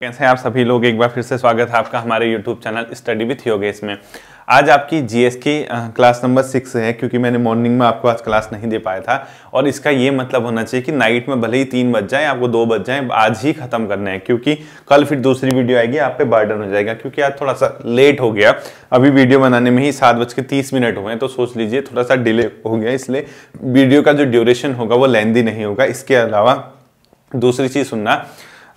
कैसे हैं आप सभी लोग एक बार फिर से स्वागत है आपका हमारे YouTube channel study with Yogesh में आज आपकी जी एस की क्लास नंबर सिक्स है क्योंकि मैंने मॉर्निंग में आपको आज क्लास नहीं दे पाया था और इसका ये मतलब होना चाहिए कि नाइट में भले ही तीन बज जाए आपको दो बज जाए आज ही खत्म करना है क्योंकि कल फिर दूसरी वीडियो आएगी आप पे बर्डन हो जाएगा क्योंकि आज थोड़ा सा लेट हो गया अभी वीडियो बनाने में ही सात बज के तीस मिनट हुए हैं तो सोच लीजिए थोड़ा सा डिले हो गया इसलिए वीडियो का जो ड्यूरेशन होगा वो लेंदी नहीं होगा इसके अलावा दूसरी चीज़ सुनना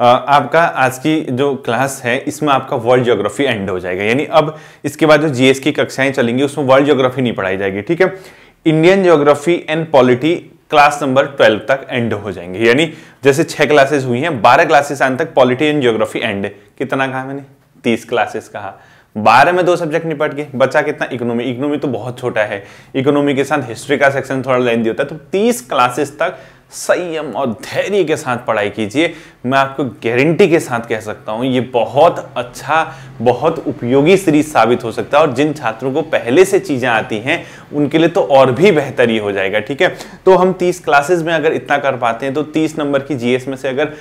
आपका आज की जो क्लास है इसमें आपका वर्ल्ड ज्योग्राफी एंड हो जाएगा यानी अब इसके बाद जो जीएस की कक्षाएं चलेंगी उसमें वर्ल्ड ज्योग्राफी नहीं पढ़ाई जाएगी ठीक है Indian geography and polity class number twelve तक एंड हो जाएंगे यानी जैसे छह क्लासेस हुई हैं बारह क्लासेस आने तक पॉलिटी एंड ज्योग्राफी एंड कितना कहा मैंने तीस क्लासेस कहा बारह में दो सब्जेक्ट निपट गए बच्चा कितना इकोनॉमी इकोनॉमी तो बहुत छोटा है इकोनॉमी के साथ हिस्ट्री का सेक्शन थोड़ा लेंदी होता है तो तीस क्लासेस तक संयम और धैर्य के साथ पढ़ाई कीजिए मैं आपको गारंटी के साथ कह सकता हूँ ये बहुत अच्छा बहुत उपयोगी सीरीज साबित हो सकता है और जिन छात्रों को पहले से चीज़ें आती हैं उनके लिए तो और भी बेहतर ही हो जाएगा ठीक है तो हम 30 क्लासेस में अगर इतना कर पाते हैं तो 30 नंबर की जीएस में से अगर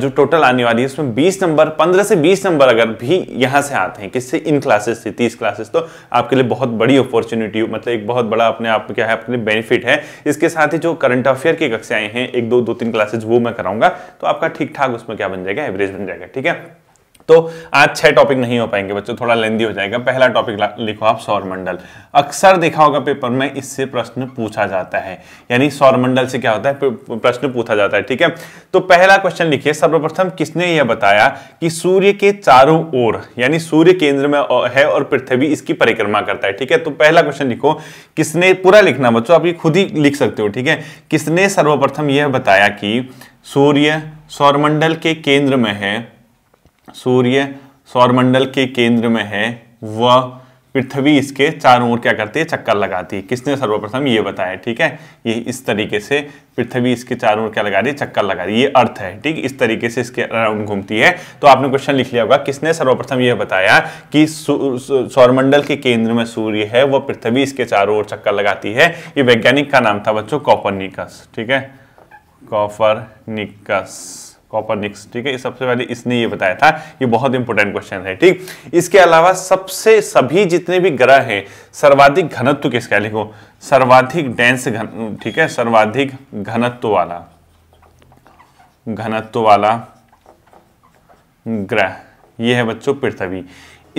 जो टोटल आने वाली है उसमें 20 नंबर 15 से 20 नंबर अगर भी यहाँ से आते हैं किससे इन क्लासेस से 30 क्लासेस तो आपके लिए बहुत बड़ी अपॉर्चुनिटी मतलब एक बहुत बड़ा अपने आप क्या है अपने बेनिफिट है इसके साथ ही जो करंट अफेयर की कक्षाएं हैं एक दो दो तीन क्लासेज वो मैं कराऊंगा तो आपका ठीक ठाक उसमें क्या बन जाएगा एवरेज बन जाएगा ठीक है तो आज छह टॉपिक नहीं हो पाएंगे बच्चों थोड़ा लेंदी हो जाएगा पहला टॉपिक लिखो आप सौरमंडल अक्सर देखा होगा पेपर में इससे प्रश्न पूछा जाता है यानी सौरमंडल से क्या होता है प्रश्न पूछा जाता है ठीक है तो पहला क्वेश्चन लिखिए सर्वप्रथम किसने यह बताया कि सूर्य के चारों ओर यानी सूर्य केंद्र में है और पृथ्वी इसकी परिक्रमा करता है ठीक है तो पहला क्वेश्चन लिखो किसने पूरा लिखना बच्चों आप ये खुद ही लिख सकते हो ठीक है किसने सर्वप्रथम यह बताया कि सूर्य सौरमंडल के केंद्र में है सूर्य सौरमंडल के केंद्र में है वह पृथ्वी इसके चारों ओर क्या करती है चक्कर लगाती है किसने सर्वप्रथम ये बताया ठीक है ये इस तरीके से पृथ्वी इसके चारों ओर क्या लगा रही है चक्कर लगा रही है ये अर्थ है ठीक इस तरीके से इसके अराउंड घूमती है तो आपने क्वेश्चन लिख लिया होगा किसने सर्वप्रथम यह बताया कि सौरमंडल के केंद्र में सूर्य है वह पृथ्वी इसके चारों ओर चक्कर लगाती है ये वैज्ञानिक का नाम था बच्चों कॉपर ठीक है कॉफर निकस कॉपर निक्स ठीक है सबसे पहले इसने ये बताया था ये बहुत इंपॉर्टेंट क्वेश्चन है ठीक इसके अलावा सबसे सभी जितने भी ग्रह हैं सर्वाधिक घनत्व किसका लिखो सर्वाधिक डेंस घन ठीक है सर्वाधिक घनत्व वाला घनत्व वाला ग्रह ये है बच्चों पृथ्वी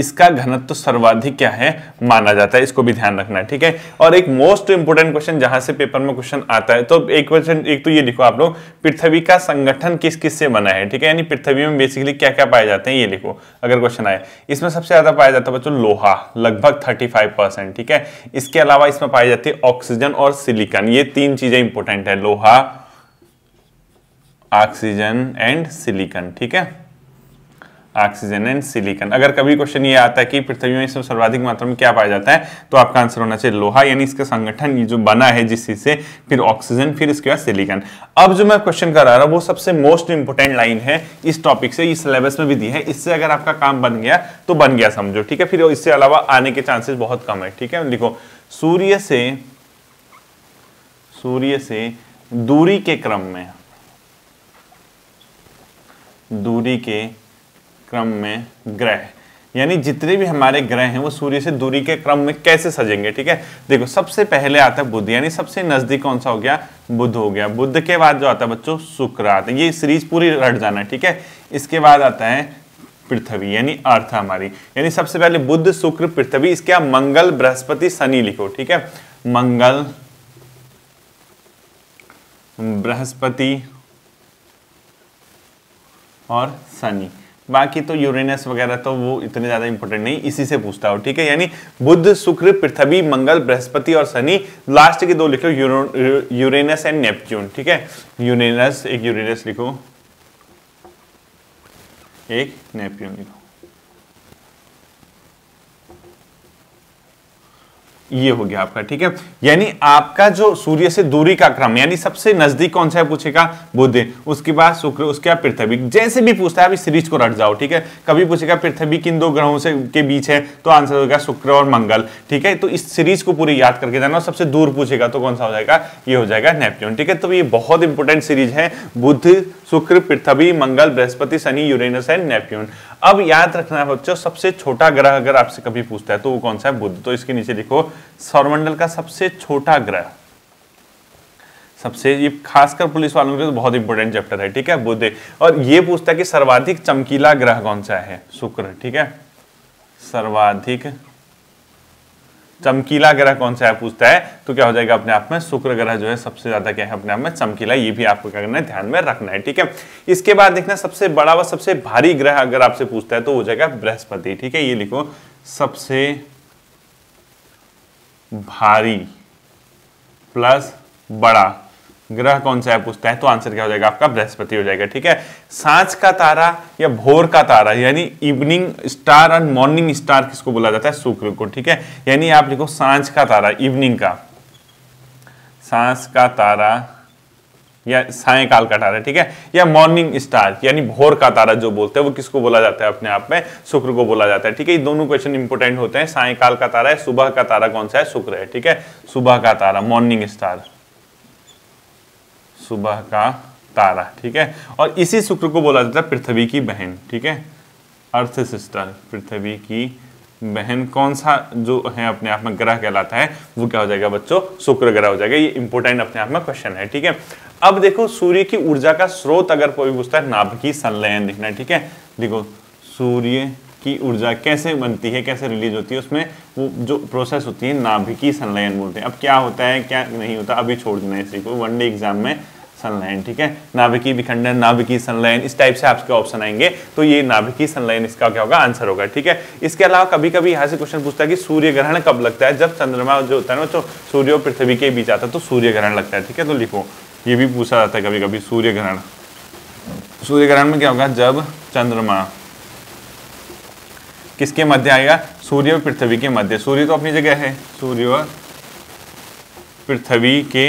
इसका घनत्व सर्वाधिक क्या है माना जाता है इसको भी ध्यान रखना है ठीक है और एक मोस्ट इंपोर्टेंट क्वेश्चन जहां से पेपर में क्वेश्चन आता है तो एक क्वेश्चन एक तो ये लिखो आप लोग पृथ्वी का संगठन किस किस से बना है ठीक है यानी पृथ्वी में बेसिकली क्या क्या पाए जाते हैं ये लिखो अगर क्वेश्चन आए इसमें सबसे ज्यादा पाया जाता है बच्चों लोहा लगभग थर्टी ठीक है इसके अलावा इसमें पाई जाती है ऑक्सीजन और सिलिकन ये तीन चीजें इंपोर्टेंट है लोहा ऑक्सीजन एंड सिलिकन ठीक है ऑक्सीजन एंड सिलिकन अगर कभी क्वेश्चन ये आता है कि पृथ्वी में सर्वाधिक मात्रा में क्या पाया जाता है तो आपका आंसर होना चाहिए लोहा यानी इसका संगठन ये जो बना है जिस चीज से फिर ऑक्सीजन फिर इसके बाद सिलिकन अब जो मैं क्वेश्चन करा रहा हूँ वो सबसे मोस्ट इंपोर्टेंट लाइन है इस टॉपिक से इस सिलेबस में भी दी है इससे अगर आपका काम बन गया तो बन गया समझो ठीक है फिर इससे अलावा आने के चांसेस बहुत कम है ठीक है लिखो सूर्य से सूर्य से दूरी के क्रम में दूरी के क्रम में ग्रह यानी जितने भी हमारे ग्रह हैं वो सूर्य से दूरी के क्रम में कैसे सजेंगे ठीक है देखो सबसे पहले आता है बुद्ध यानी सबसे नजदीक कौन सा हो गया बुद्ध हो गया बुद्ध के बाद जो आता है बच्चों शुक्र आता है ये सीरीज पूरी रट जाना ठीक है इसके बाद आता है पृथ्वी यानी अर्थ हमारी यानी सबसे पहले बुद्ध शुक्र पृथ्वी इसके आप मंगल बृहस्पति शनि लिखो ठीक है मंगल बृहस्पति और शनि बाकी तो यूरेनस वगैरह तो वो इतने ज़्यादा इंपॉर्टेंट नहीं इसी से पूछता हूँ ठीक है यानी बुद्ध शुक्र पृथ्वी मंगल बृहस्पति और शनि लास्ट के दो लिखो यूरेनस एंड नेपच्यून ठीक है यूरेनस एक यूरेनस लिखो एक नेपच्यून लिखो ये हो गया आपका ठीक है यानी आपका जो सूर्य से दूरी का क्रम यानी सबसे नजदीक कौन सा है पूछेगा बुद्ध उसके बाद शुक्र उसके बाद पृथ्वी जैसे भी पूछता है आप इस सीरीज को रट जाओ ठीक है कभी पूछेगा पृथ्वी किन दो ग्रहों से के बीच है तो आंसर होगा शुक्र और मंगल ठीक है तो इस सीरीज को पूरी याद करके जाना सबसे दूर पूछेगा तो कौन सा हो जाएगा ये हो जाएगा नेपच्यून ठीक है तो ये बहुत इंपॉर्टेंट सीरीज है बुद्ध शुक्र पृथ्वी मंगल बृहस्पति शनि यूरेनस है नेप्ट्यून अब याद रखना है बच्चों सबसे छोटा ग्रह अगर आपसे कभी पूछता है तो वो कौन सा है बुद्ध तो इसके नीचे लिखो सौरमंडल का सबसे छोटा ग्रह सबसे ये खासकर पुलिस वालों के लिए तो बहुत इंपॉर्टेंट चैप्टर है ठीक है बुद्ध और ये पूछता है कि सर्वाधिक चमकीला ग्रह कौन सा है शुक्र ठीक है सर्वाधिक चमकीला ग्रह कौन सा है पूछता है तो क्या हो जाएगा अपने आप में शुक्र ग्रह जो है सबसे ज्यादा क्या है अपने आप में चमकीला ये भी आपको क्या करना है ध्यान में रखना है ठीक है इसके बाद देखना सबसे बड़ा व सबसे भारी ग्रह अगर आपसे पूछता है तो हो जाएगा बृहस्पति ठीक है ये लिखो सबसे भारी प्लस बड़ा ग्रह कौन सा है पूछता है तो आंसर क्या हो जाएगा आपका बृहस्पति हो जाएगा ठीक है सांझ का तारा या भोर का तारा यानी evening star and morning star किसको बोला जाता है शुक्र को ठीक है यानी आप लिखो सांझ का तारा इवनिंग का सांस का तारा या सायकाल का तारा ठीक है या मॉर्निंग स्टार यानी भोर का तारा जो बोलते हैं वो किसको बोला जाता है अपने आप में शुक्र को बोला जाता है ठीक है ये दोनों क्वेश्चन इंपोर्टेंट होते हैं सायकाल का तारा है सुबह का तारा कौन सा है शुक्र है ठीक है सुबह का तारा मॉर्निंग स्टार सुबह का तारा ठीक है और इसी शुक्र को बोला जाता है पृथ्वी की बहन ठीक है अर्थ सिस्टर पृथ्वी की बहन कौन सा जो है अपने आप में ग्रह कहलाता है वो क्या हो जाएगा बच्चों शुक्र ग्रह हो जाएगा ये इंपॉर्टेंट अपने आप में क्वेश्चन है ठीक है अब देखो सूर्य की ऊर्जा का स्रोत अगर कोई पूछता है नाभ की संलयन दिखना है ठीक है देखो सूर्य की ऊर्जा कैसे बनती है कैसे रिलीज होती है उसमें वो जो प्रोसेस होती है नाभिकीय संलयन बोलते हैं अब क्या होता है क्या नहीं होता अभी छोड़ देना इसी को वनडे एग्जाम में सनलाइन ठीक है नाभिकीय विखंडन नाभिकीय सनलाइन इस टाइप से आपके ऑप्शन आएंगे तो ये नाभिकीय सनलाइन इसका क्या होगा आंसर होगा ठीक है इसके अलावा कभी कभी यहाँ से क्वेश्चन पूछता है कि सूर्य ग्रहण कब लगता है जब चंद्रमा जो होता है ना जो सूर्य और पृथ्वी के बीच आता है तो सूर्य ग्रहण लगता है ठीक है तो लिखो ये भी पूछा जाता है कभी कभी सूर्य ग्रहण सूर्य ग्रहण में क्या होगा जब चंद्रमा किसके मध्य आएगा सूर्य और पृथ्वी के मध्य सूर्य तो अपनी जगह है सूर्य और पृथ्वी के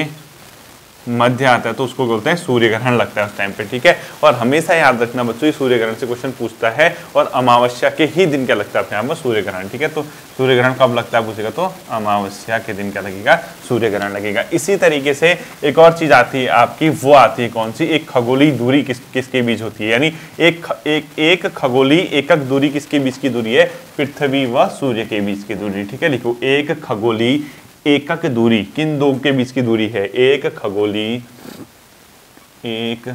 मध्य आता है तो उसको बोलते हैं सूर्य ग्रहण लगता है उस टाइम पे ठीक है और हमेशा याद रखना बच्चों सूर्य ग्रहण से क्वेश्चन पूछता है और अमावस्या के ही दिन क्या लगता है अपने आप में सूर्य ग्रहण ठीक है तो सूर्य ग्रहण कब लगता है पूछेगा तो अमावस्या के दिन क्या लगेगा सूर्य ग्रहण लगेगा इसी तरीके से एक और चीज आती है आपकी वो आती है कौन सी एक खगोली दूरी किस किसके बीच होती है यानी एक एक एक खगोली एकक दूरी किसके बीच की दूरी है पृथ्वी व सूर्य के बीच की दूरी ठीक है लिखो एक खगोली एकक दूरी किन दो के बीच की दूरी है एक खगोली एक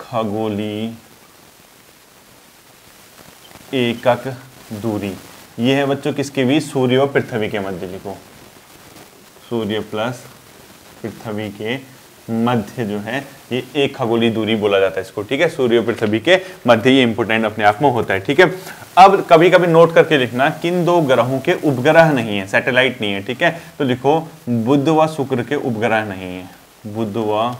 खगोली एकक दूरी यह है बच्चों किसके बीच सूर्य और पृथ्वी के मध्य लिखो सूर्य प्लस पृथ्वी के मध्य जो है ये एक खगोली दूरी बोला जाता है इसको ठीक है सूर्य पृथ्वी के मध्य ये इंपोर्टेंट अपने आप में होता है ठीक है अब कभी कभी नोट करके लिखना किन दो ग्रहों के उपग्रह नहीं है सैटेलाइट नहीं है ठीक है तो लिखो बुद्ध व शुक्र के उपग्रह नहीं है बुद्ध व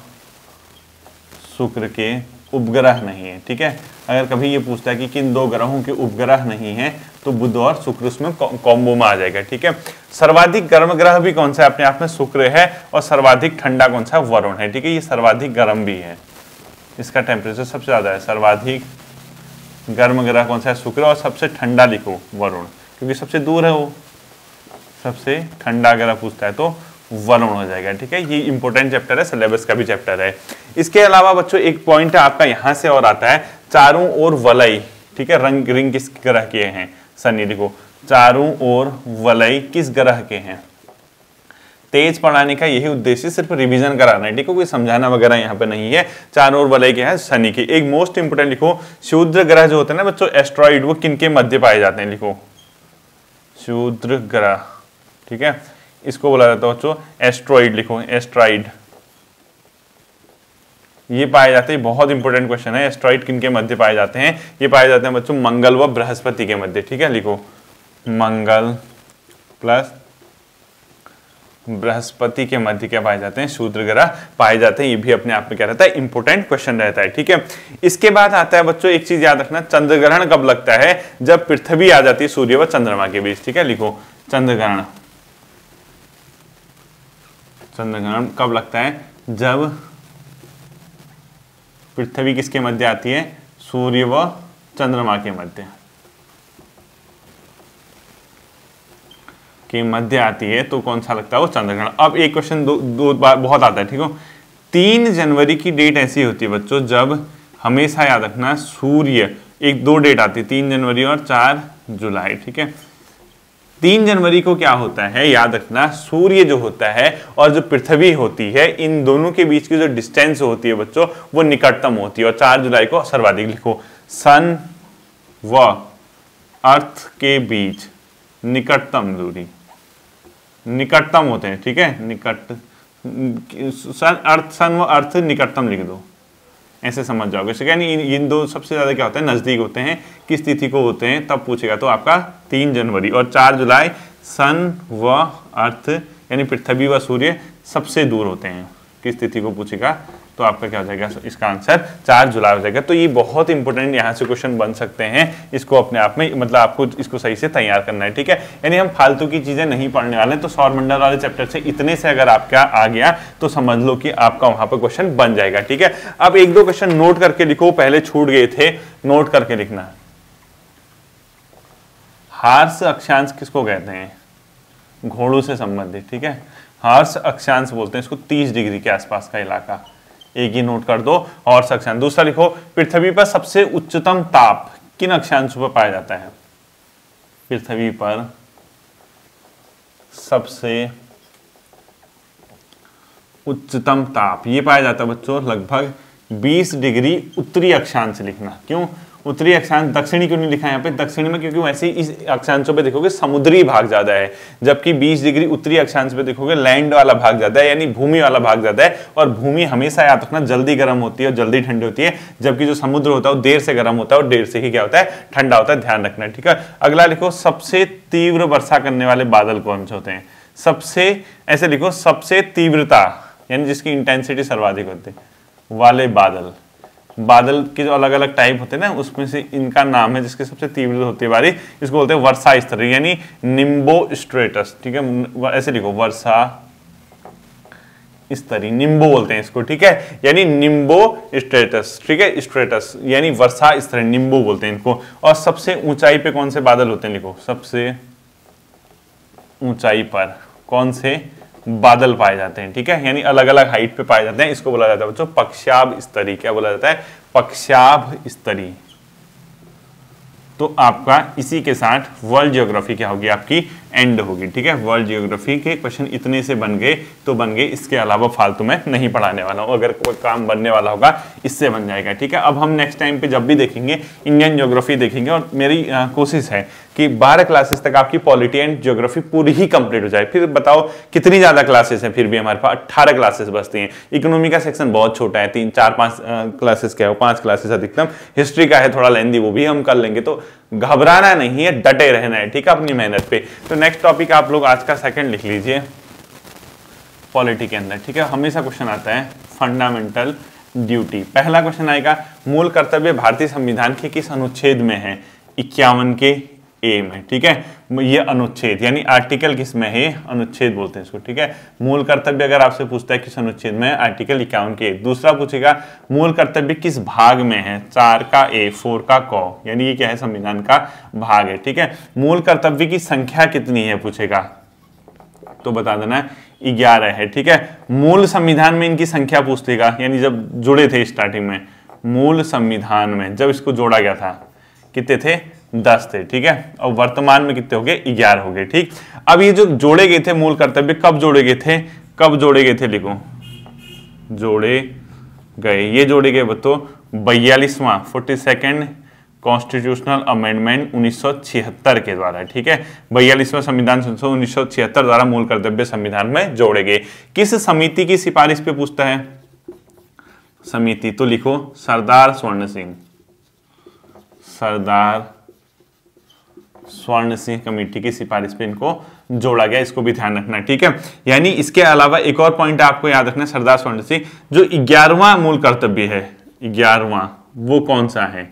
शुक्र के उपग्रह नहीं है ठीक है अगर कभी ये पूछता है कि किन दो ग्रहों के उपग्रह नहीं है तो बुध और शुक्र उसमें कॉम्बो में आ जाएगा ठीक है सर्वाधिक गर्म ग्रह भी कौन सा है अपने आप में शुक्र है और सर्वाधिक ठंडा कौन सा वरुण है ठीक है ये सर्वाधिक गर्म भी है इसका टेम्परेचर सबसे ज़्यादा है सर्वाधिक गर्म ग्रह कौन सा है शुक्र और सबसे ठंडा लिखो वरुण क्योंकि सबसे दूर है वो सबसे ठंडा ग्रह पूछता है तो वन हो जाएगा ठीक है ये इंपॉर्टेंट चैप्टर है सिलेबस का भी चैप्टर है इसके अलावा बच्चों एक पॉइंट आपका यहां से और आता है चारों ओर वलई ठीक है रंग रिंग किस ग्रह के हैं सनी देखो चारों ओर वलय किस ग्रह के हैं तेज पढ़ाने का यही उद्देश्य सिर्फ रिवीजन कराना है ठीक है कोई समझाना वगैरह यहाँ पे नहीं है चारों ओर वलय के हैं शनि के एक मोस्ट इंपोर्टेंट लिखो शूद्र ग्रह जो होते हैं ना बच्चों एस्ट्रॉइड वो किन के मध्य पाए जाते हैं लिखो शूद्र ग्रह ठीक है इसको बोला जाता है बच्चों एस्ट्रॉइड लिखो एस्ट्राइड ये पाए जाते हैं बहुत इंपॉर्टेंट क्वेश्चन है एस्ट्रॉइड किन के मध्य पाए जाते हैं ये पाए जाते हैं बच्चों मंगल व बृहस्पति के मध्य ठीक है लिखो मंगल प्लस बृहस्पति के मध्य क्या पाए जाते हैं शूद्र ग्रह पाए जाते हैं ये भी अपने आप में क्या रहता है इंपोर्टेंट क्वेश्चन रहता है ठीक है इसके बाद आता है बच्चों एक चीज याद रखना चंद्र ग्रहण कब लगता है जब पृथ्वी आ जाती है सूर्य व चंद्रमा के बीच ठीक है लिखो चंद्र ग्रहण चंद्रग्रहण कब लगता है जब पृथ्वी किसके मध्य आती है सूर्य व चंद्रमा के मध्य के मध्य आती है तो कौन सा लगता है वो चंद्रग्रहण अब एक क्वेश्चन दो दो बार बहुत आता है ठीक हो तीन जनवरी की डेट ऐसी होती है बच्चों जब हमेशा याद रखना सूर्य एक दो डेट आती है तीन जनवरी और चार जुलाई ठीक है तीन जनवरी को क्या होता है याद रखना सूर्य जो होता है और जो पृथ्वी होती है इन दोनों के बीच की जो डिस्टेंस होती है बच्चों वो निकटतम होती है और चार जुलाई को सर्वाधिक लिखो सन व अर्थ के बीच निकटतम दूरी निकटतम होते हैं ठीक है निकट सन अर्थ सन व अर्थ निकटतम लिख दो ऐसे समझ जाओगे यानी इन दो सबसे ज़्यादा क्या होते हैं नज़दीक होते हैं किस तिथि को होते हैं तब पूछेगा तो आपका तीन जनवरी और चार जुलाई सन व अर्थ यानी पृथ्वी व सूर्य सबसे दूर होते हैं किस तिथि को पूछेगा तो आपका क्या हो जाएगा इसका आंसर चार जुलाई हो जाएगा तो ये बहुत इंपॉर्टेंट यहाँ से क्वेश्चन बन सकते हैं इसको अपने आप में मतलब आपको इसको सही से तैयार करना है ठीक है यानी हम फालतू की चीज़ें नहीं पढ़ने वाले तो सौर मंडल वाले चैप्टर से इतने से अगर आपका आ गया तो समझ लो कि आपका वहां पर क्वेश्चन बन जाएगा ठीक है अब एक दो क्वेश्चन नोट करके लिखो पहले छूट गए थे नोट करके लिखना हार्स अक्षांश किसको कहते हैं घोड़ों से संबंधित ठीक है हार्स अक्षांश बोलते हैं इसको 30 डिग्री के आसपास का इलाका एक ही नोट कर दो और अक्षांश दूसरा लिखो पृथ्वी पर सबसे उच्चतम ताप किन अक्षांश पर पाया जाता है पृथ्वी पर सबसे उच्चतम ताप ये पाया जाता है बच्चों लगभग 20 डिग्री उत्तरी अक्षांश लिखना क्यों उत्तरी अक्षांश दक्षिणी क्यों नहीं लिखा है यहाँ पे दक्षिणी में क्योंकि वैसे ही इस अक्षांशों पे देखोगे समुद्री भाग ज्यादा है जबकि 20 डिग्री उत्तरी अक्षांश पे देखोगे लैंड वाला भाग ज्यादा है यानी भूमि वाला भाग ज्यादा है और भूमि हमेशा याद रखना जल्दी गर्म होती है और जल्दी ठंडी होती है जबकि जो समुद्र होता है वो देर से गर्म होता है और देर से ही क्या होता है ठंडा होता है ध्यान रखना ठीक है अगला लिखो सबसे तीव्र वर्षा करने वाले बादल कौन से होते हैं सबसे ऐसे लिखो सबसे तीव्रता यानी जिसकी इंटेंसिटी सर्वाधिक होती है वाले बादल बादल के जो अलग अलग टाइप होते हैं ना उसमें से इनका नाम है जिसकी सबसे तीव्र होती है बारिश इसको बोलते हैं वर्षा स्तर यानी निम्बो स्ट्रेटस ठीक है ऐसे लिखो वर्षा स्तरी निम्बो बोलते हैं इसको ठीक है यानी निम्बो स्ट्रेटस ठीक है स्ट्रेटस यानी वर्षा स्तरी निम्बो बोलते हैं इनको और सबसे ऊंचाई पे कौन से बादल होते हैं लिखो सबसे ऊंचाई पर कौन से बादल पाए जाते हैं ठीक है यानी अलग अलग हाइट पे पाए जाते हैं इसको बोला जाता है बच्चों पक्षाभ स्तरी क्या बोला जाता है पक्षाभ स्तरी तो आपका इसी के साथ वर्ल्ड जियोग्राफी क्या होगी आपकी एंड होगी ठीक है वर्ल्ड जियोग्राफी के क्वेश्चन इतने से बन गए तो बन गए इसके अलावा फालतू में नहीं पढ़ाने वाला हूँ अगर कोई काम बनने वाला होगा इससे बन जाएगा ठीक है अब हम नेक्स्ट टाइम पे जब भी देखेंगे इंडियन जियोग्राफी देखेंगे और मेरी कोशिश है कि 12 क्लासेस तक आपकी पॉलिटी एंड जियोग्राफी पूरी ही कंप्लीट हो जाए फिर बताओ कितनी ज़्यादा क्लासेस हैं फिर भी हमारे पास अट्ठारह क्लासेस बचती हैं इकोनॉमी का सेक्शन बहुत छोटा है तीन चार पाँच क्लासेस क्या है पाँच क्लासेस अधिकतम हिस्ट्री का है थोड़ा लेंदी वो भी हम कर लेंगे तो घबराना नहीं है डटे रहना है ठीक है अपनी मेहनत पे तो नेक्स्ट टॉपिक आप लोग आज का सेकंड लिख लीजिए पॉलिटी के अंदर ठीक है हमेशा क्वेश्चन आता है फंडामेंटल ड्यूटी पहला क्वेश्चन आएगा मूल कर्तव्य भारतीय संविधान के किस अनुच्छेद में है इक्यावन के ए में ठीक है ये अनुच्छेद यानी आर्टिकल किस में है अनुच्छेद बोलते हैं इसको ठीक है मूल कर्तव्य अगर आपसे पूछता है किस अनुच्छेद में आर्टिकल इक्यावन के दूसरा पूछेगा मूल कर्तव्य किस भाग में है चार का ए फोर का कौ यानी ये क्या है संविधान का भाग है ठीक है मूल कर्तव्य की संख्या कितनी है पूछेगा तो बता देना है ग्यारह है ठीक है मूल संविधान में इनकी संख्या पूछ लेगा यानी जब जुड़े थे स्टार्टिंग में मूल संविधान में जब इसको जोड़ा गया था कितने थे दस थे ठीक है और वर्तमान में कितने हो गए ग्यारह हो गए ठीक अब ये जो जोड़े गए थे मूल कर्तव्य कब जोड़े गए थे कब जोड़े गए थे लिखो जोड़े गए ये जोड़े गए बच्चों बयालीसवां फोर्टी सेकेंड कॉन्स्टिट्यूशनल अमेंडमेंट 1976 के द्वारा ठीक है बयालीसवां संविधान संशोधन उन्नीस द्वारा मूल कर्तव्य संविधान में जोड़े गए किस समिति की सिफारिश पे पूछता है समिति तो लिखो सरदार स्वर्ण सिंह सरदार स्वर्ण सिंह कमेटी की सिफारिश पे इनको जोड़ा गया इसको भी ध्यान रखना ठीक है यानी इसके अलावा एक और पॉइंट आपको याद रखना सरदार स्वर्ण सिंह जो ग्यारहवा मूल कर्तव्य है ग्यारहवा वो कौन सा है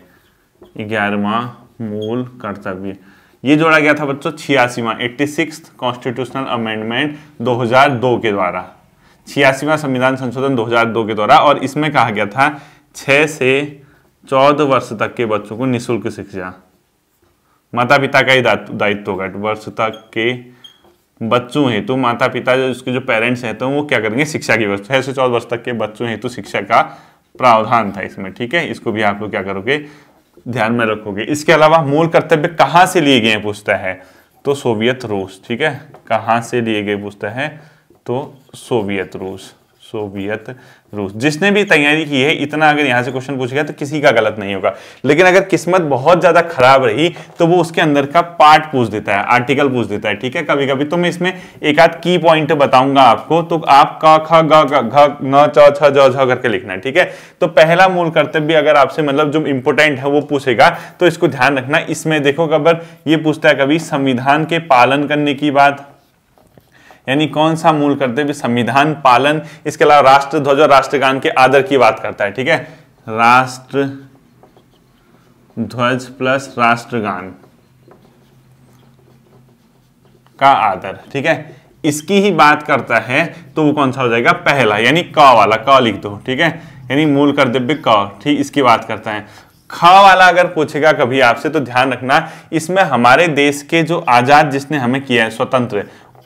ग्यारहवा मूल कर्तव्य ये जोड़ा गया था बच्चों छियासीवा एट्टी सिक्स कॉन्स्टिट्यूशनल अमेंडमेंट 2002 के द्वारा छियासीवा संविधान संशोधन 2002 के द्वारा और इसमें कहा गया था छह से चौदह वर्ष तक के बच्चों को निःशुल्क शिक्षा माता पिता का ही दायित्व होगा तक के बच्चों हेतु माता पिता जो उसके जो पेरेंट्स हैं तो वो क्या करेंगे शिक्षा की व्यवस्था छह से चौदह वर्ष तक के बच्चों हेतु शिक्षा का प्रावधान था इसमें ठीक है इसको भी आप लोग क्या करोगे ध्यान में रखोगे इसके अलावा मूल कर्तव्य कहाँ से लिए गए पूछता है तो सोवियत रूस ठीक है कहाँ से लिए गए पूछता है तो सोवियत रूस सोवियत रूस जिसने भी तैयारी की है इतना अगर यहाँ से क्वेश्चन पूछ गया तो किसी का गलत नहीं होगा लेकिन अगर किस्मत बहुत ज़्यादा खराब रही तो वो उसके अंदर का पार्ट पूछ देता है आर्टिकल पूछ देता है ठीक है कभी कभी तो मैं इसमें एक आध की पॉइंट बताऊंगा आपको तो आप का ख न छ करके लिखना है ठीक है तो पहला मूल कर्तव्य अगर आपसे मतलब जो इंपोर्टेंट है वो पूछेगा तो इसको ध्यान रखना इसमें देखो खबर ये पूछता है कभी संविधान के पालन करने की बात यानी कौन सा मूल कर्तव्य संविधान पालन इसके अलावा राष्ट्र ध्वज और राष्ट्रगान के आदर की बात करता है ठीक है राष्ट्र ध्वज प्लस राष्ट्रगान का आदर ठीक है इसकी ही बात करता है तो वो कौन सा हो जाएगा पहला यानी क वाला क लिख दो ठीक है यानी मूल कर्तव्य क ठीक इसकी बात करता है ख वाला अगर पूछेगा कभी आपसे तो ध्यान रखना इसमें हमारे देश के जो आजाद जिसने हमें किया है स्वतंत्र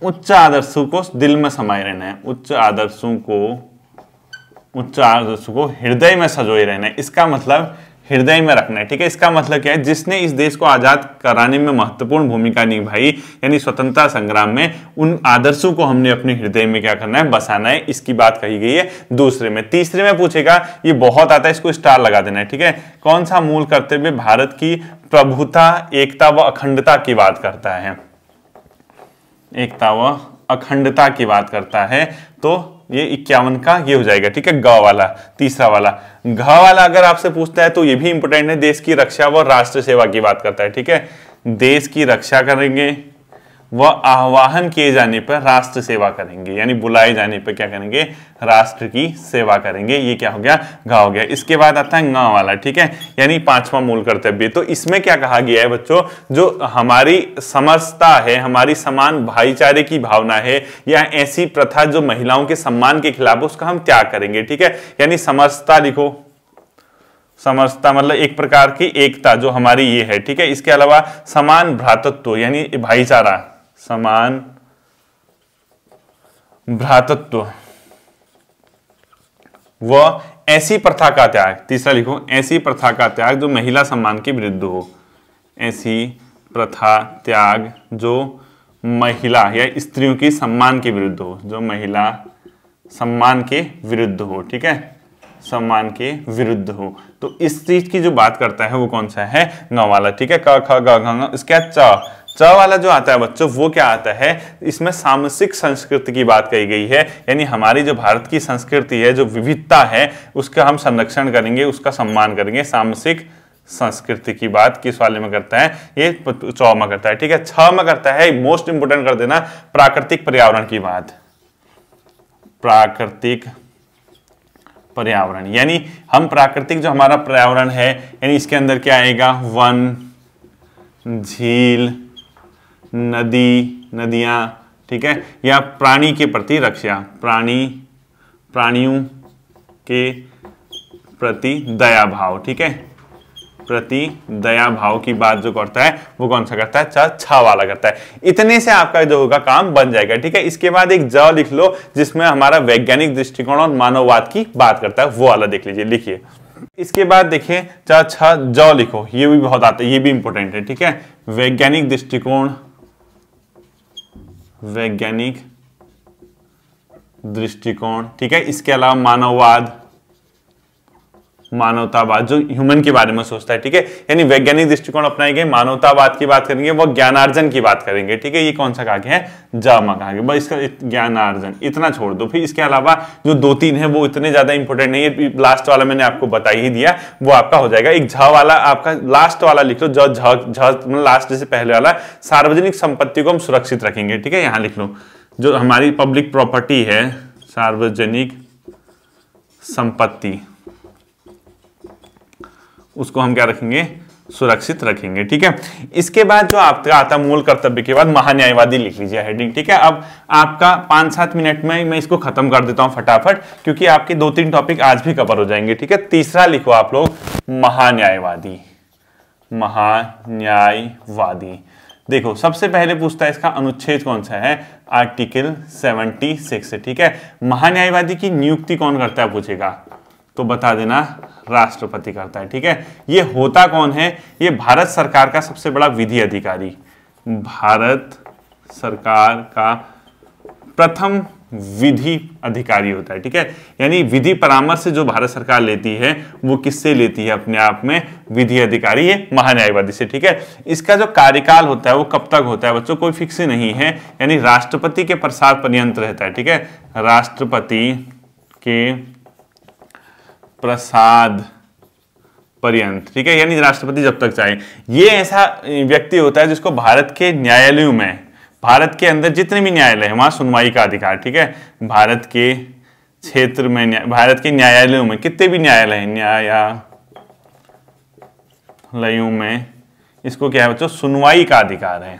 उच्च आदर्शों को दिल में समाये रहना है उच्च आदर्शों को उच्च आदर्शों को हृदय में सजोए रहना है इसका मतलब हृदय में रखना है ठीक है इसका मतलब क्या है जिसने इस देश को आज़ाद कराने में महत्वपूर्ण भूमिका निभाई यानी स्वतंत्रता संग्राम में उन आदर्शों को हमने अपने हृदय में क्या करना है बसाना है इसकी बात कही गई है दूसरे में तीसरे में पूछेगा ये बहुत आता है इसको स्टार लगा देना है ठीक है कौन सा मूल कर्तव्य भारत की प्रभुता एकता व अखंडता की बात करता है एकता व अखंडता की बात करता है तो ये इक्यावन का ये हो जाएगा ठीक है ग वाला तीसरा वाला घ वाला अगर आपसे पूछता है तो ये भी इंपॉर्टेंट है देश की रक्षा व राष्ट्र सेवा की बात करता है ठीक है देश की रक्षा करेंगे वह आह्वान किए जाने पर राष्ट्र सेवा करेंगे यानी बुलाए जाने पर क्या करेंगे राष्ट्र की सेवा करेंगे ये क्या हो गया घा हो गया इसके बाद आता है गाँव वाला ठीक है यानी पांचवा मूल कर्तव्य तो इसमें क्या कहा गया है बच्चों जो हमारी समरसता है हमारी समान भाईचारे की भावना है या ऐसी प्रथा जो महिलाओं के सम्मान के खिलाफ उसका हम त्याग करेंगे ठीक है यानी समरसता लिखो समरसता मतलब एक प्रकार की एकता जो हमारी ये है ठीक है इसके अलावा समान भ्रातत्व यानी भाईचारा समान भ्रातत्व व ऐसी प्रथा का त्याग तीसरा लिखो ऐसी प्रथा का त्याग जो महिला सम्मान के विरुद्ध हो ऐसी प्रथा त्याग जो महिला या स्त्रियों की सम्मान के विरुद्ध हो जो महिला सम्मान के विरुद्ध हो ठीक है सम्मान के विरुद्ध हो तो इस चीज की जो बात करता है वो कौन सा है वाला ठीक है क ख ग इसके च च वाला जो आता है बच्चों वो क्या आता है इसमें सामसिक संस्कृति की बात कही गई है यानी हमारी जो भारत की संस्कृति है जो विविधता है उसका हम संरक्षण करेंगे उसका सम्मान करेंगे सामसिक संस्कृति की बात किस वाले में करता है ये चौ में करता है ठीक है छ में करता है मोस्ट इंपोर्टेंट कर देना प्राकृतिक पर्यावरण की बात प्राकृतिक पर्यावरण यानी हम प्राकृतिक जो हमारा पर्यावरण है यानी इसके अंदर क्या आएगा वन झील नदी नदियां ठीक है या प्राणी के प्रति रक्षा प्राणी प्राणियों के प्रति दया भाव ठीक है प्रति दया भाव की बात जो करता है वो कौन सा करता है चा छा वाला करता है इतने से आपका जो होगा काम बन जाएगा ठीक है इसके बाद एक ज लिख लो जिसमें हमारा वैज्ञानिक दृष्टिकोण और मानववाद की बात करता है वो वाला देख लीजिए लिखिए इसके बाद देखिए चा छ ज लिखो ये भी बहुत आता है ये भी इंपॉर्टेंट है ठीक है वैज्ञानिक दृष्टिकोण वैज्ञानिक दृष्टिकोण ठीक है इसके अलावा मानववाद मानवतावाद जो ह्यूमन के बारे में सोचता है ठीक है यानी वैज्ञानिक दृष्टिकोण अपनाए गए मानवतावाद की बात करेंगे वह ज्ञानार्जन की बात करेंगे ठीक है ये कौन सा कहा है जामा कहा गया इसका ज्ञानार्जन इतना छोड़ दो फिर इसके अलावा जो दो तीन है वो इतने ज्यादा इंपॉर्टेंट नहीं है लास्ट वाला मैंने आपको बता ही दिया वो आपका हो जाएगा एक झ वाला आपका लास्ट वाला लिख लो झ मतलब लास्ट जैसे पहले वाला सार्वजनिक संपत्ति को हम सुरक्षित रखेंगे ठीक है यहाँ लिख लो जो हमारी पब्लिक प्रॉपर्टी है सार्वजनिक संपत्ति उसको हम क्या रखेंगे सुरक्षित रखेंगे ठीक है इसके बाद जो आपका आता मूल कर्तव्य के बाद महान्यायवादी लिख लीजिए हेडिंग ठीक है अब आपका पांच सात मिनट में मैं इसको खत्म कर देता हूँ फटाफट क्योंकि आपके दो तीन टॉपिक आज भी कवर हो जाएंगे ठीक है तीसरा लिखो आप लोग महान्यायवादी महान्यायवादी देखो सबसे पहले पूछता है इसका अनुच्छेद कौन सा है आर्टिकल सिक्स ठीक है महान्यायवादी की नियुक्ति कौन करता है पूछेगा तो बता देना राष्ट्रपति करता है ठीक है ये होता कौन है ये भारत सरकार का सबसे बड़ा विधि अधिकारी भारत सरकार का प्रथम विधि अधिकारी होता है ठीक है यानी विधि परामर्श जो भारत सरकार लेती है वो किससे लेती है अपने आप में विधि अधिकारी है महान्यायवादी से ठीक है इसका जो कार्यकाल होता है वो कब तक होता है बच्चों कोई फिक्स नहीं है यानी राष्ट्रपति के प्रसार पर्यंत रहता है ठीक है राष्ट्रपति के प्रसाद पर्यंत ठीक है यानी राष्ट्रपति जब तक चाहे ये ऐसा व्यक्ति होता है जिसको भारत के न्यायालयों में भारत के अंदर जितने भी न्यायालय हैं वहां सुनवाई का अधिकार ठीक है भारत के क्षेत्र में भारत के न्यायालयों में कितने भी न्यायालय हैं न्यायालयों में इसको क्या है बच्चों सुनवाई का अधिकार है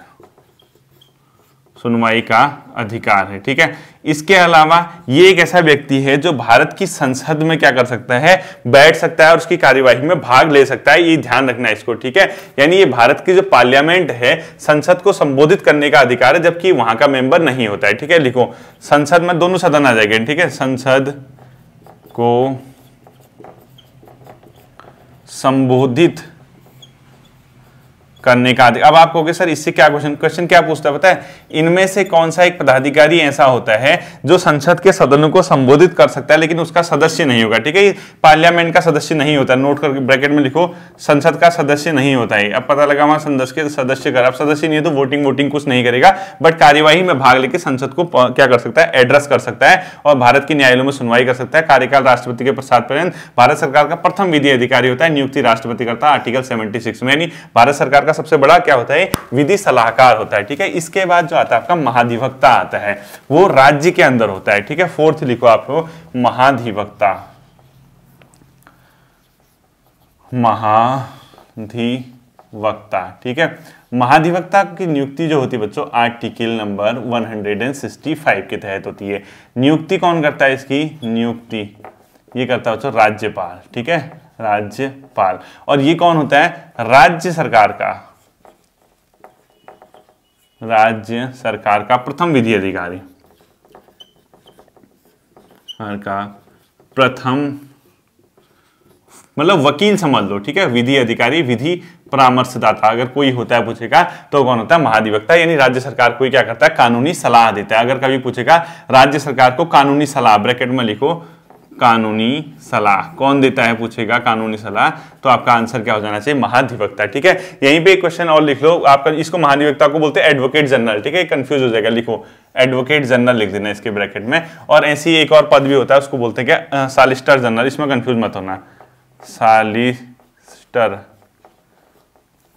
सुनवाई का अधिकार है ठीक है इसके अलावा ये एक ऐसा व्यक्ति है जो भारत की संसद में क्या कर सकता है बैठ सकता है और उसकी कार्यवाही में भाग ले सकता है ये ध्यान रखना है इसको ठीक है यानी ये भारत की जो पार्लियामेंट है संसद को संबोधित करने का अधिकार है जबकि वहां का मेंबर नहीं होता है ठीक है लिखो संसद में दोनों सदन आ जाएंगे ठीक है संसद को संबोधित करने का अब आप कहोगे सर इससे क्या क्वेश्चन क्वेश्चन क्या पूछता है पता है इनमें से कौन सा एक पदाधिकारी ऐसा होता है जो संसद के सदनों को संबोधित कर सकता है लेकिन उसका सदस्य नहीं होगा ठीक है पार्लियामेंट का सदस्य नहीं होता नोट करके ब्रैकेट में लिखो संसद का सदस्य नहीं होता है अब पता लगा वहां संसद के सदस्य कर अब सदस्य नहीं है तो वोटिंग वोटिंग कुछ नहीं करेगा बट कार्यवाही में भाग लेकर संसद को क्या कर सकता है एड्रेस कर सकता है और भारत के न्यायालयों में सुनवाई कर सकता है कार्यकाल राष्ट्रपति के प्रसाद पर्यंत भारत सरकार का प्रथम विधि अधिकारी होता है नियुक्ति राष्ट्रपति करता है आर्टिकल सेवेंटी में यानी भारत सरकार का का सबसे बड़ा क्या होता है विधि सलाहकार होता है ठीक है इसके बाद जो आता है आपका महाधिवक्ता आता है वो राज्य के अंदर होता है ठीक है फोर्थ लिखो आप महाधिवक्ता महाधिवक्ता ठीक है महाधिवक्ता की नियुक्ति जो होती है बच्चों आर्टिकल नंबर 165 के तहत होती है नियुक्ति कौन करता है इसकी नियुक्ति ये करता है बच्चों राज्यपाल ठीक है राज्यपाल और ये कौन होता है राज्य सरकार का राज्य सरकार का प्रथम विधि अधिकारी का प्रथम मतलब वकील समझ लो ठीक है विधि अधिकारी विधि परामर्शदाता अगर कोई होता है पूछेगा तो कौन होता है महाधिवक्ता यानी राज्य सरकार को क्या करता है कानूनी सलाह देता है अगर कभी पूछेगा राज्य सरकार को कानूनी सलाह ब्रैकेट में लिखो कानूनी सलाह कौन देता है पूछेगा कानूनी सलाह तो आपका आंसर क्या हो जाना चाहिए महाधिवक्ता ठीक है यहीं पे एक क्वेश्चन और लिख लो आपका इसको महाधिवक्ता को बोलते हैं एडवोकेट जनरल ठीक है कंफ्यूज हो जाएगा लिखो एडवोकेट जनरल लिख देना इसके ब्रैकेट में और ऐसी एक और पद भी होता है उसको बोलते हैं क्या सालिस्टर जनरल इसमें कंफ्यूज मत होना सालिस्टर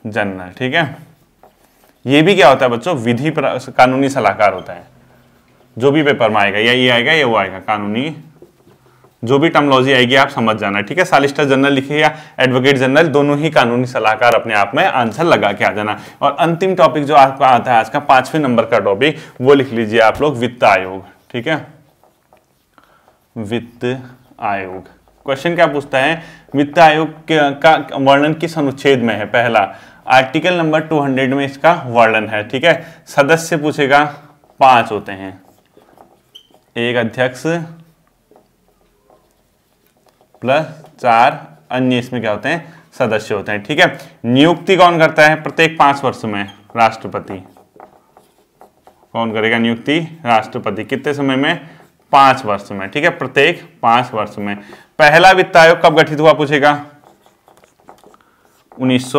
जनरल ठीक है ये भी क्या होता है बच्चों विधि कानूनी सलाहकार होता है जो भी पेपर में आएगा या ये आएगा या वो आएगा कानूनी जो भी टर्मोलॉजी आएगी आप समझ जाना ठीक है सालिस्टर जनरल लिखिए या एडवोकेट जनरल दोनों ही कानूनी सलाहकार अपने आप में आंसर लगा के आ जाना और अंतिम टॉपिक जो आपका आता है आज का पांचवें नंबर का टॉपिक वो लिख लीजिए आप लोग वित्त आयोग ठीक है वित्त आयोग क्वेश्चन क्या पूछता है वित्त आयोग का वर्णन किस अनुच्छेद में है पहला आर्टिकल नंबर 200 में इसका वर्णन है ठीक है सदस्य पूछेगा पांच होते हैं एक अध्यक्ष प्लस चार अन्य इसमें क्या होते हैं सदस्य होते हैं ठीक है नियुक्ति कौन करता है प्रत्येक पांच वर्ष में राष्ट्रपति कौन करेगा नियुक्ति राष्ट्रपति कितने समय में पांच वर्ष में ठीक है प्रत्येक पांच वर्ष में पहला वित्त आयोग कब गठित हुआ पूछेगा उन्नीस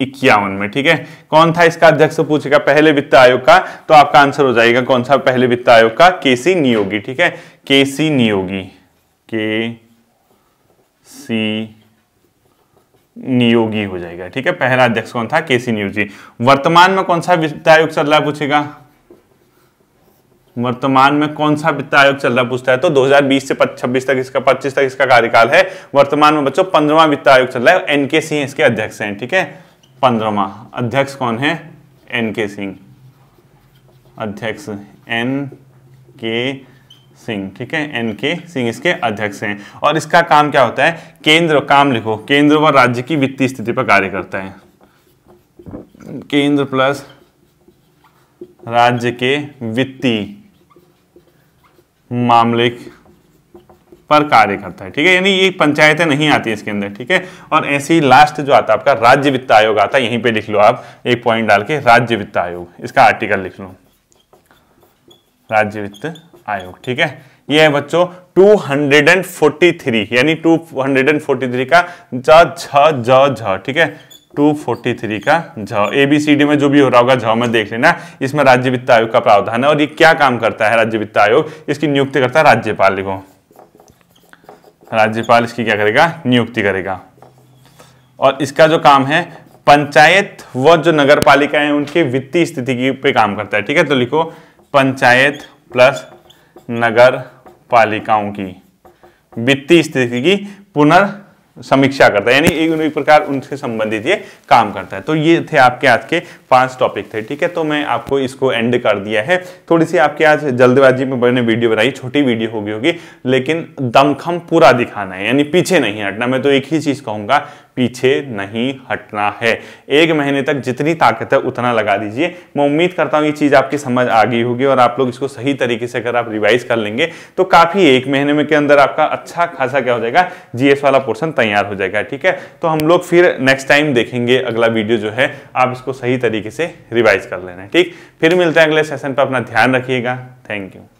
इक्यावन में ठीक है कौन था इसका अध्यक्ष पूछेगा पहले वित्त आयोग का तो आपका आंसर हो जाएगा कौन सा पहले वित्त आयोग का केसी नियोगी ठीक है केसी नियोगी के सी नियोगी हो जाएगा ठीक है पहला अध्यक्ष कौन था के सी नियोगी वर्तमान में कौन सा वित्त आयोग चल रहा है पूछेगा वर्तमान में कौन सा वित्त आयोग चल रहा पूछता है तो 2020 से 26 तक इसका 25 तक इसका कार्यकाल है वर्तमान में बच्चों पंद्रवा वित्त आयोग चल रहा है एन के सिंह इसके अध्यक्ष हैं ठीक है पंद्रवा अध्यक्ष कौन है एन के सिंह अध्यक्ष एन के सिंह ठीक है एन के सिंह इसके अध्यक्ष हैं और इसका काम क्या होता है केंद्र काम लिखो केंद्र व राज्य की वित्तीय स्थिति पर कार्य करता है केंद्र प्लस राज्य के वित्तीय मामले पर कार्य करता है ठीक है यानी ये पंचायतें नहीं आती इसके अंदर ठीक है और ऐसी लास्ट जो आता है आपका राज्य वित्त आयोग आता है यहीं पे लिख लो आप एक पॉइंट डाल के राज्य वित्त आयोग इसका आर्टिकल लिख लो राज्य वित्त आयोग ठीक है ये है बच्चों 243 यानी 243 का झ झ ठीक है 243 का झ ए बी सी डी में जो भी हो रहा होगा झ में देख लेना इसमें राज्य वित्त आयोग का प्रावधान है और ये क्या काम करता है राज्य वित्त आयोग इसकी नियुक्ति करता है राज्यपाल को राज्यपाल इसकी क्या करेगा नियुक्ति करेगा और इसका जो काम है पंचायत व जो नगर पालिका है उनकी वित्तीय स्थिति की पे काम करता है ठीक है तो लिखो पंचायत प्लस नगर पालिकाओं की वित्तीय स्थिति की पुनर् समीक्षा करता है यानी एक, प्रकार उनसे संबंधित ये काम करता है तो ये थे आपके आज के पांच टॉपिक थे ठीक है तो मैं आपको इसको एंड कर दिया है थोड़ी सी आपके आज जल्दबाजी में बने वीडियो बनाई छोटी वीडियो होगी होगी लेकिन दमखम पूरा दिखाना है यानी पीछे नहीं हटना मैं तो एक ही चीज़ कहूंगा पीछे नहीं हटना है एक महीने तक जितनी ताकत है उतना लगा दीजिए मैं उम्मीद करता हूँ ये चीज़ आपकी समझ आ गई होगी और आप लोग इसको सही तरीके से अगर आप रिवाइज कर लेंगे तो काफ़ी एक महीने में के अंदर आपका अच्छा खासा क्या हो जाएगा जीएस वाला पोर्सन तैयार हो जाएगा ठीक है तो हम लोग फिर नेक्स्ट टाइम देखेंगे अगला वीडियो जो है आप इसको सही तरीके से रिवाइज कर लेना ठीक फिर मिलते हैं अगले सेशन पर अपना ध्यान रखिएगा थैंक यू